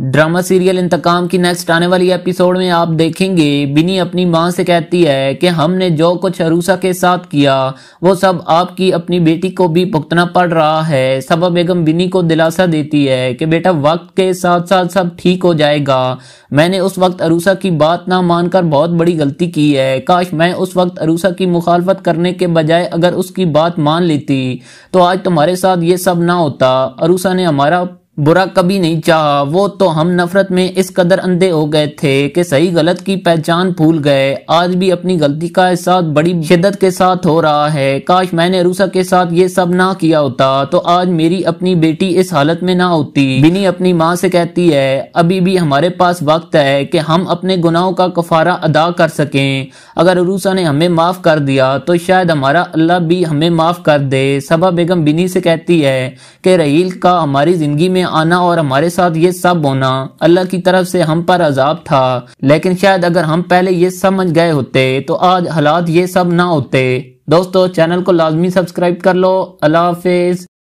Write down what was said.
drama serial इंतकाम की next आने वाली एपिसोड में आप देखेंगे बिनी अपनी माँ से कहती है कि हमने जो कुछ अरूसा के साथ किया वो सब आपकी अपनी बेटी को भी भुगतना पड़ रहा है सबा बेगम बिनी को दिलासा देती है कि बेटा वक्त के साथ साथ सब ठीक हो जाएगा मैंने उस वक्त अरूसा की बात ना मानकर बहुत बड़ी गलती की है काश मैं उस वक्त अरूसा की मुखालफत करने के बजाय अगर उसकी बात मान लेती तो आज तुम्हारे साथ ये सब ना होता अरूसा ने हमारा बुरा कभी नहीं चाहा वो तो हम नफरत में इस कदर अंधे हो गए थे कि सही गलत की पहचान भूल गए आज भी अपनी गलती का एहसास बड़ी शिद्दत के साथ हो रहा है काश मैंने रूसा के साथ ये सब ना किया होता तो आज मेरी अपनी बेटी इस हालत में ना होती बिनी अपनी माँ से कहती है अभी भी हमारे पास वक्त है कि हम अपने गुनाहों का कफारा अदा कर सकें अगर रूसा ने हमें माफ कर दिया तो शायद हमारा अल्लाह भी हमें माफ कर दे सबा बेगम बिनी से कहती है कि रहील का हमारी जिंदगी में आना और हमारे साथ ये सब होना अल्लाह की तरफ से हम पर अजाब था लेकिन शायद अगर हम पहले ये समझ गए होते तो आज हालात ये सब ना होते दोस्तों चैनल को लाजमी सब्सक्राइब कर लो अल्लाह हाफिज